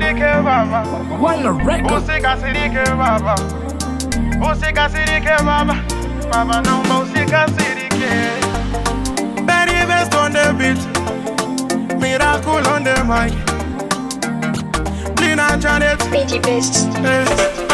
sirike baba usika sirike baba usika sirike baba baba nomba usika sirike very best on the beat miracle on the mic blina chanet pretty best, best.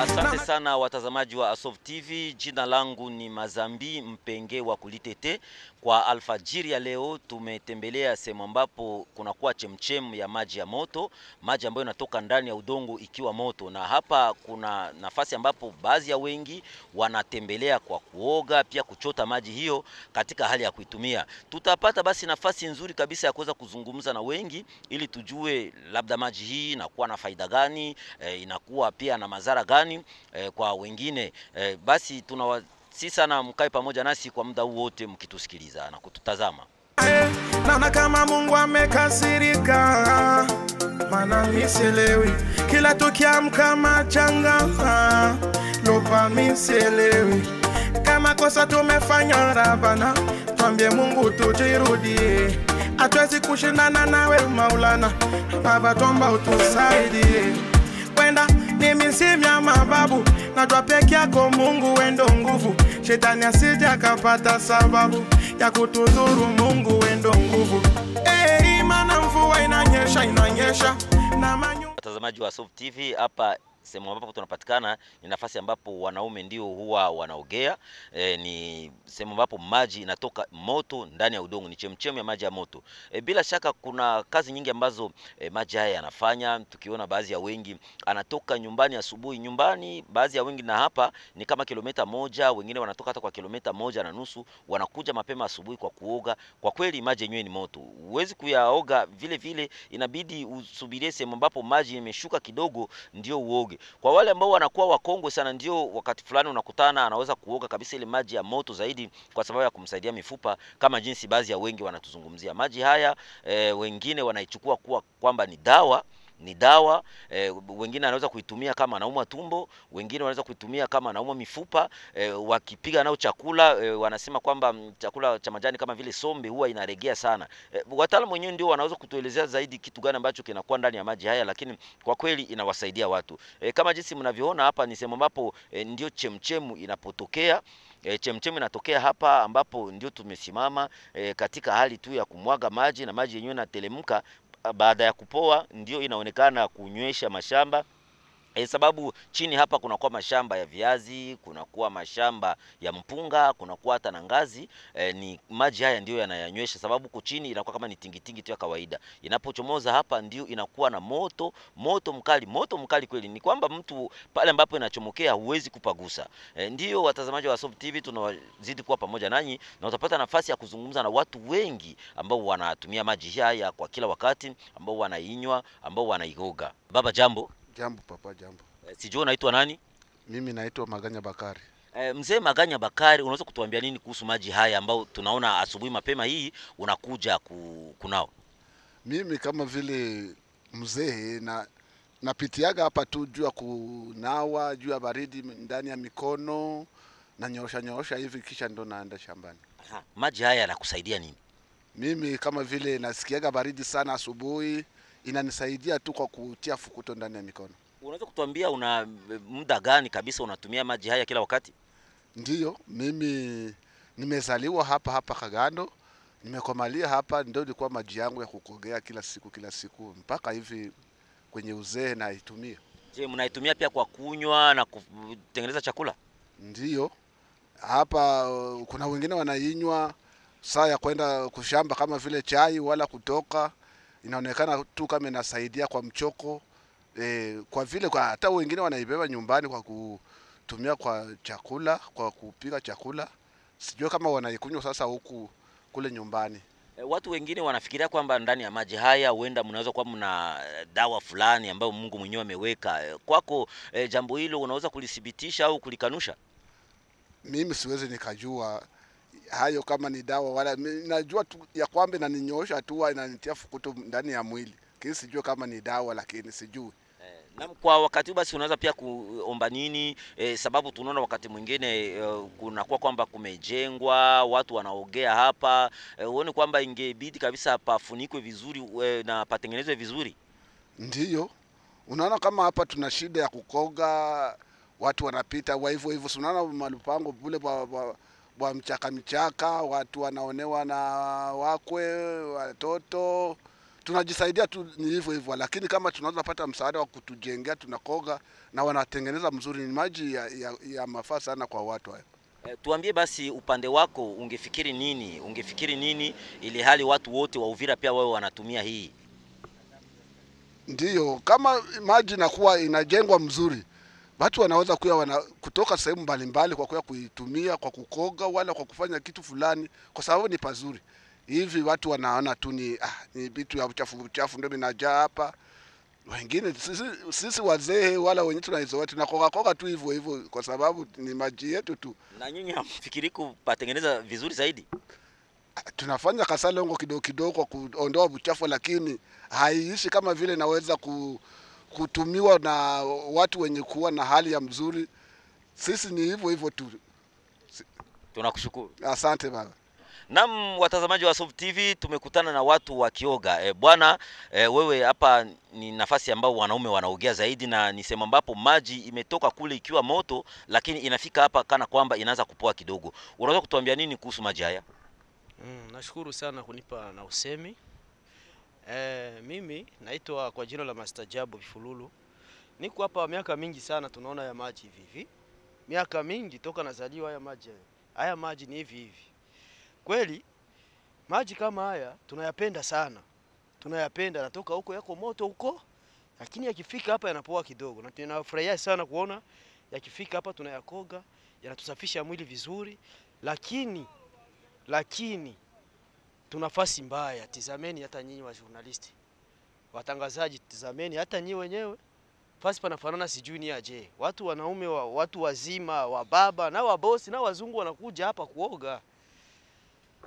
Asante sana watazamaji wa Asov TV. Jina langu ni Mazambi Mpenge wa Kulitete. Kwa alfajiri ya leo tumetembelea sehemu ambapo kunakuwa chemchem ya maji ya moto, maji ambayo inatoka ndani ya udongo ikiwa moto, na hapa kuna nafasi ambapo baadhi ya wengi wanatembelea kwa kuoga, pia kuchota maji hiyo katika hali ya kuitumia. Tutapata basi nafasi nzuri kabisa ya kuweza kuzungumza na wengi ili tujue labda maji hii inakuwa na faida gani, eh, inakuwa pia na madhara gani mtandaoni eh, kwa wengine eh, basi tunawasi sana mkae pamoja nasi kwa muda huu wote mkitusikiliza na kututazama. naona kama Mungu amekasirika, maana misielewi kila tukiamka machanga lopa misielewi kama kosa tumefanya Rabana, twambie Mungu tujirudie, atwezi kushindana nawe Maulana, Baba, twomba utusaidie kwenda, nimisinya mababu, najua peke yako Mungu wendo nguvu, shetani asije akapata sababu ya kutudhuru. Mungu wendo nguvu, hey, imana mvua inanyesha inanyesha na manyu. Watazamaji wa Supu TV hapa sehemu ambapo tunapatikana ni nafasi ambapo wanaume ndio huwa wanaogea. E, ni sehemu ambapo maji inatoka moto ndani ya udongo, ni chemchemu ya maji ya moto. E, bila shaka kuna kazi nyingi ambazo e, maji haya yanafanya, tukiona baadhi ya wengi anatoka nyumbani asubuhi, nyumbani baadhi ya wengi, na hapa ni kama kilomita moja, wengine wanatoka hata kwa kilomita moja na nusu, wanakuja mapema asubuhi kwa kuoga. Kwa kweli maji yenyewe ni moto, huwezi kuyaoga vile vile, inabidi usubirie sehemu ambapo maji imeshuka kidogo ndio uoge mengi. Kwa wale ambao wanakuwa wakongwe sana, ndio wakati fulani unakutana anaweza kuoga kabisa ile maji ya moto zaidi, kwa sababu ya kumsaidia mifupa, kama jinsi baadhi ya wengi wanatuzungumzia maji haya. E, wengine wanaichukua kuwa kwamba ni dawa ni dawa e, wengine anaweza kuitumia kama anaumwa tumbo, wengine wanaweza kuitumia kama anaumwa mifupa e, wakipiga nao chakula e, wanasema kwamba mm, chakula cha majani kama vile sombe huwa inaregea sana e, wataalamu wenyewe ndio wanaweza kutuelezea zaidi kitu gani ambacho kinakuwa ndani ya maji haya, lakini kwa kweli inawasaidia watu e, kama jinsi mnavyoona hapa ni sehemu ambapo e, ndio chemchemu inapotokea e, chemchemi inatokea hapa ambapo ndio tumesimama e, katika hali tu ya kumwaga maji na maji yenyewe yanateremka baada ya kupoa ndio inaonekana kunywesha mashamba E, sababu chini hapa kunakuwa mashamba ya viazi, kunakuwa mashamba ya mpunga, kunakuwa hata na ngazi e, ni maji haya ndio yanayanywesha, sababu kuchini inakuwa kama ni tingitingi tu ya kawaida. Inapochomoza hapa ndio inakuwa na moto, moto mkali, moto mkali kweli, ni kwamba mtu pale ambapo inachomokea huwezi kupagusa. E, ndio watazamaji wa Soap TV tunawazidi kuwa pamoja nanyi na utapata nafasi ya kuzungumza na watu wengi ambao wanatumia maji haya kwa kila wakati, ambao wanainywa, ambao wanaigoga. Baba jambo. Jambo papa, jambo. Eh, sijui unaitwa nani? Mimi naitwa Maganya Bakari. E, mzee Maganya Bakari, unaweza kutuambia nini kuhusu maji haya ambayo tunaona asubuhi mapema hii unakuja ku, kunao? Mimi kama vile mzee na napitiaga hapa tu juu ya kunawa, juu ya baridi ndani ya mikono na nyoosha nyoosha hivi, kisha ndo naenda shambani. Aha, maji haya yanakusaidia nini? Mimi kama vile nasikiaga baridi sana asubuhi inanisaidia tu kwa kutia fukuto ndani ya mikono. Unaweza kutuambia una muda gani kabisa unatumia maji haya kila wakati? Ndiyo, mimi nimezaliwa hapa hapa Kagando, nimekomalia hapa, ndio ilikuwa maji yangu ya kukogea kila siku kila siku mpaka hivi kwenye uzee naitumia. Je, mnaitumia pia kwa kunywa na kutengeneza chakula? Ndiyo, hapa kuna wengine wanainywa saa ya kwenda kushamba kama vile chai wala kutoka inaonekana tu kama inasaidia kwa mchoko e, kwa vile kwa hata wengine wanaibeba nyumbani kwa kutumia kwa chakula, kwa kupika chakula. Sijui kama wanaikunywa sasa huku kule nyumbani. E, watu wengine wanafikiria kwamba ndani ya maji haya huenda mnaweza kuwa mna eh, dawa fulani ambayo Mungu mwenyewe ameweka kwako. E, jambo hilo unaweza kulithibitisha au kulikanusha? Mimi siwezi nikajua hayo kama ni dawa wala najua tu ya kwamba inaninyoosha tu inanitia fukutu ndani ya mwili, lakini sijui kama ni dawa, lakini sijui eh, na kwa wakati basi unaweza pia kuomba nini e, sababu tunaona wakati mwingine e, kunakuwa kwamba kumejengwa watu wanaogea hapa e, uone kwamba ingebidi kabisa pafunikwe vizuri e, na patengenezwe vizuri. Ndiyo, unaona kama hapa tuna shida ya kukoga, watu wanapita wa hivyo hivyo, unaona malupango bule ba, ba, wa mchaka mchaka, watu wanaonewa na wakwe, watoto. Tunajisaidia tu ni hivyo hivyo, lakini kama tunaweza pata msaada wa kutujengea, tunakoga na wanatengeneza mzuri. Ni maji ya, ya, ya mafaa sana kwa watu hayo. Eh, tuambie basi upande wako, ungefikiri nini? Ungefikiri nini ili hali watu wote wa Uvira pia wao wanatumia hii? Ndiyo, kama maji inakuwa inajengwa mzuri watu wanaweza kuya wana, kutoka sehemu mbalimbali kwa kuya kuitumia kwa kukoga wala kwa kufanya kitu fulani, kwa sababu ni pazuri. Hivi watu wanaona tu ni ah, ni vitu ya uchafu uchafu ndio vinajaa hapa. Wengine sisi, sisi wazee wala wenyewe tunaizoea tunakoga koga tu hivyo hivyo, kwa sababu ni maji yetu tu. Na nyinyi hamfikiri kupatengeneza vizuri zaidi? Ah, tunafanya kasalongo kidogo kidogo kwa kuondoa uchafu, lakini haiishi kama vile naweza ku kutumiwa na watu wenye kuwa na hali ya mzuri. Sisi ni hivyo hivyo tu. Tunakushukuru, asante baba. Naam, watazamaji wa Soft TV, tumekutana na watu wakioga. E, eh, bwana e, wewe hapa ni nafasi ambao wanaume wanaogea zaidi, na ni sehemu ambapo maji imetoka kule ikiwa moto, lakini inafika hapa kana kwamba inaanza kupoa kidogo. Unaweza kutuambia nini kuhusu maji haya? Mm, nashukuru sana kunipa na usemi Eh, mimi naitwa kwa jina la Master Jabu Bifululu. Niko hapa miaka mingi sana, tunaona haya maji hivi hivi, miaka mingi toka nazaliwa haya maji haya maji ni hivi hivi. Kweli maji kama haya tunayapenda sana, tunayapenda natoka huko, yako moto huko, lakini yakifika hapa yanapoa kidogo, na tunafurahia sana kuona yakifika hapa tunayakoga, yanatusafisha mwili vizuri, lakini lakini tunafasi mbaya. Tizameni hata nyinyi wa journalisti, watangazaji, tizameni hata nyinyi wenyewe fasi panafanana, sijui ni aje. Watu wanaume wa, watu wazima wa baba na wabosi na wazungu wanakuja hapa kuoga.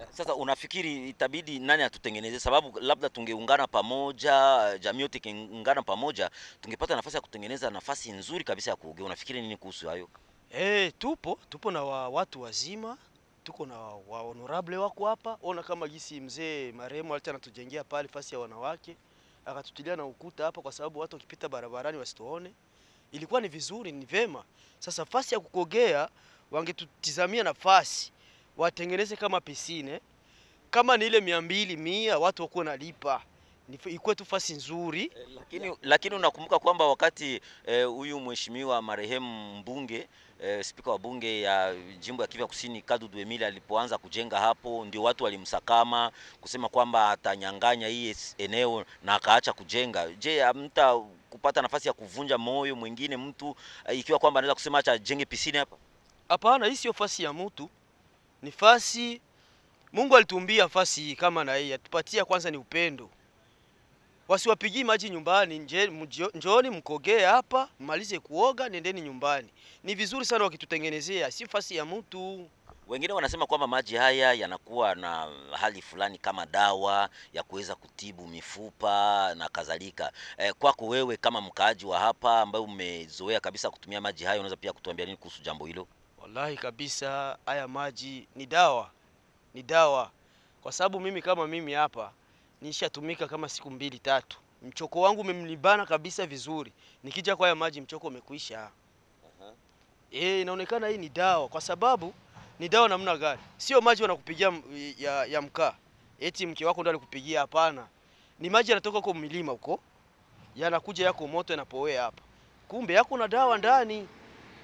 Sasa unafikiri itabidi nani atutengeneze? Sababu labda tungeungana pamoja, jamii yote ingeungana pamoja, tungepata nafasi ya kutengeneza nafasi nzuri kabisa ya kuogea. Unafikiri nini kuhusu hayo? Eh, tupo tupo na wa, watu wazima tuko na wa honorable wako hapa, ona kama jinsi mzee marehemu alita anatujengea pale fasi ya wanawake, akatutilia na ukuta hapa, kwa sababu watu wakipita barabarani wasituone. Ilikuwa ni vizuri, ni vema. Sasa fasi ya kukogea wangetutizamia nafasi, watengeneze kama pisine, kama ni ile mia mbili mia, watu wako nalipa ikuwe tu fasi nzuri eh, lakini, lakini unakumbuka kwamba wakati eh, huyu eh, mheshimiwa marehemu mbunge eh, spika wa bunge ya jimbo ya Kivu Kusini Kadudu Emile alipoanza kujenga hapo, ndio watu walimsakama kusema kwamba atanyang'anya hii eneo na akaacha kujenga. Je, amta kupata nafasi ya kuvunja moyo mwingine mtu eh, ikiwa kwamba anaweza kusema acha ajenge pisini hapa? Hapana, hii sio fasi ya mtu, ni fasi Mungu alitumbia fasi hii kama na hii atupatia kwanza ni upendo wasiwapigii maji nyumbani, njooni mkogee hapa, mmalize kuoga, nendeni nyumbani. Ni vizuri sana wakitutengenezea, si fasi ya mtu. Wengine wanasema kwamba maji haya yanakuwa na hali fulani kama dawa ya kuweza kutibu mifupa na kadhalika. E, kwako wewe kama mkaaji wa hapa ambaye umezoea kabisa kutumia maji haya, unaweza pia kutuambia nini kuhusu jambo hilo? Wallahi kabisa, haya maji ni dawa, ni dawa, kwa sababu mimi kama mimi hapa nishatumika kama siku mbili tatu, mchoko wangu umemlibana kabisa vizuri. Nikija kwa haya maji mchoko umekwisha. uh-huh. E, inaonekana hii ni dawa, kwa sababu ni dawa namna gani? Sio maji wanakupigia ya, ya mkaa eti mke wako ndo alikupigia. Hapana, ni maji yanatoka kwa milima huko, yanakuja yako moto, yanapowea hapa. Kumbe yako na dawa ndani.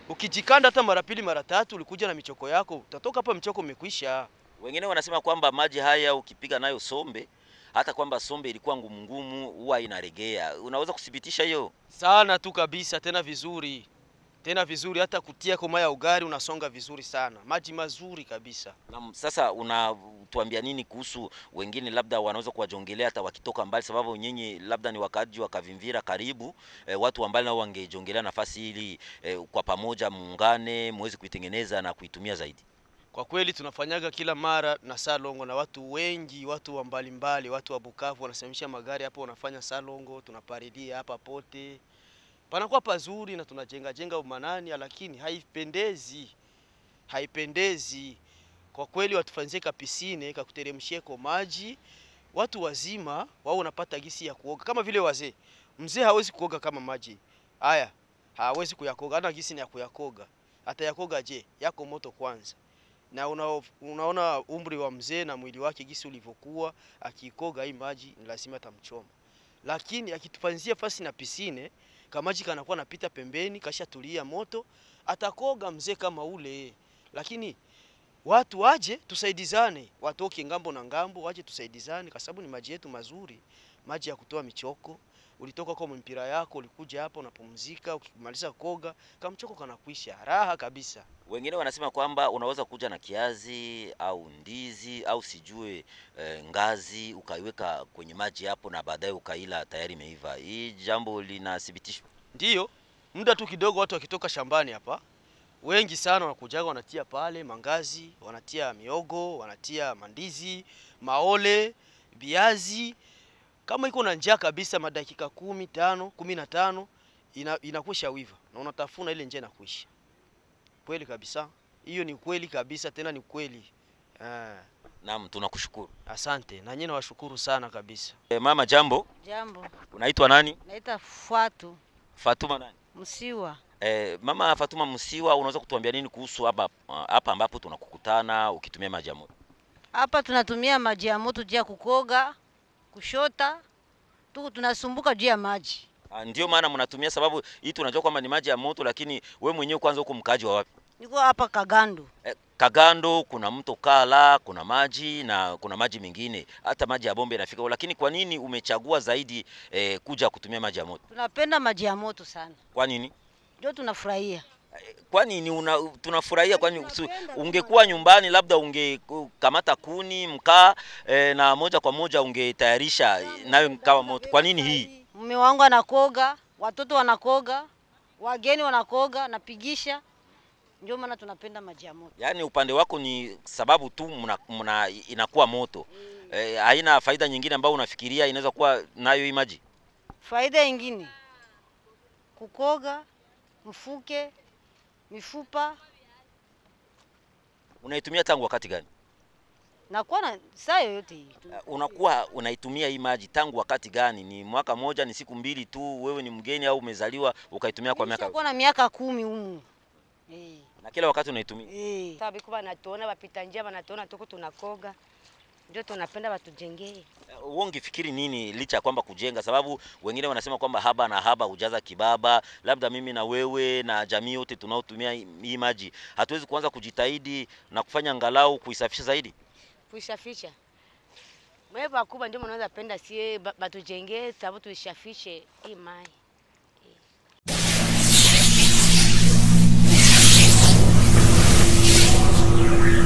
Ukijikanda hata mara pili mara tatu, ulikuja na michoko yako, utatoka hapa mchoko umekwisha. Wengine wanasema kwamba maji haya ukipiga nayo sombe hata kwamba sombe ilikuwa ngumu ngumu, huwa inaregea. Unaweza kuthibitisha hiyo? Sana tu kabisa, tena vizuri tena vizuri, hata kutia koma ya ugari unasonga vizuri sana, maji mazuri kabisa. Na sasa unatuambia nini kuhusu wengine, labda wanaweza kuwajongelea hata wakitoka mbali, sababu nyinyi labda ni wakaji wa Kavimvira karibu e, watu mbali nao wangejongelea nafasi ili e, eh, kwa pamoja muungane muweze kuitengeneza na kuitumia zaidi. Kwa kweli tunafanyaga kila mara na salongo na watu wengi, watu wa mbalimbali, watu wa Bukavu wanasimamisha magari hapo, wanafanya salongo, tunaparidia hapa pote, panakuwa pazuri na tunajenga jenga umanani, lakini haipendezi, haipendezi kwa kweli. Watufanyizie kapisine kakuteremshieko maji, watu wazima wao wanapata gisi ya kuoga kama vile wazee. Mzee hawezi kuoga kama maji haya, hawezi kuyakoga, ana gisi ya kuyakoga. Atayakoga je? Yako moto kwanza na una, unaona umri wa mzee na mwili wake gisi ulivyokuwa, akikoga hii maji ni lazima atamchoma Lakini akitupanzia fasi na pisine, kamaji kanakuwa napita pembeni, tulia moto, atakoga mzee kama ule. Lakini watu waje tusaidizane, watoke ngambo na ngambo waje tusaidizane, kwa sababu ni maji yetu mazuri, maji ya kutoa michoko ulitoka kwa mpira yako, ulikuja hapa unapumzika, ukimaliza koga kamchoko kanakuisha, raha kabisa. Wengine wanasema kwamba unaweza kuja na kiazi au ndizi au sijue e, ngazi ukaiweka kwenye maji hapo na baadaye ukaila, tayari imeiva. Hii jambo linathibitishwa? Ndiyo, muda tu kidogo watu wakitoka shambani hapa wengi sana wanakujaga wanatia pale mangazi, wanatia miogo, wanatia mandizi, maole, viazi kama iko na njaa kabisa, madakika kumi tano kumi na tano inakwisha wiva na unatafuna ile njia inakuisha. Kweli kabisa, hiyo ni kweli kabisa, tena ni kweli. Eh. Naam, tunakushukuru. Asante na nyinyi nawashukuru sana kabisa. E, mama jambo. Jambo. Unaitwa nani? Naitwa Fatu. Fatuma nani? Msiwa. E, mama Fatuma Msiwa, unaweza kutuambia nini kuhusu hapa hapa ambapo tunakukutana ukitumia maji ya moto? Hapa tunatumia maji ya moto kukoga kushota tu tunasumbuka juu ya maji. Ah, ndio maana mnatumia sababu hii tunajua kwamba ni maji ya moto, lakini we mwenyewe kwanza huko mkaji wa wapi? Niko hapa Kagando. Eh, Kagando kuna mto Kala, kuna maji na kuna maji mengine, hata maji ya bombe inafika Lakini kwa nini umechagua zaidi eh, kuja kutumia maji ya moto? Tunapenda maji ya moto sana. Kwa nini? Ndio tunafurahia kwani ni una, tunafurahia kwani ungekuwa nyumbani labda ungekamata kuni mkaa e, na moja kwa moja ungetayarisha eh, nayo kama moto. Kwa nini hii? Mume wangu anakoga, watoto wanakoga, wageni wanakoga, napigisha ndio maana tunapenda maji ya moto. Yaani upande wako ni sababu tu muna, muna, inakuwa moto E, haina faida nyingine ambayo unafikiria inaweza kuwa nayo hii maji? Faida nyingine kukoga, mfuke mifupa. Unaitumia tangu wakati gani? Nakuwa na saa yoyote hii. Uh, unakuwa unaitumia hii maji tangu wakati gani? Ni mwaka moja? Ni siku mbili tu? Wewe ni mgeni au umezaliwa ukaitumia kwa miaka? Nilikuwa na miaka kumi humu Eh. na kila wakati unaitumia Eh. Sababu kwa natuona wapita njia wanatuona tuko tunakoga ndio tunapenda watujengee. Wewe ungefikiri nini licha ya kwamba kujenga, sababu wengine wanasema kwamba haba na haba hujaza kibaba, labda mimi na wewe na jamii yote tunaotumia hii maji hatuwezi kuanza kujitahidi na kufanya angalau kuisafisha zaidi, kuisafisha mwe wakubwa, ndio mnaweza penda sie batujengee, sababu tuishafishe hii maji.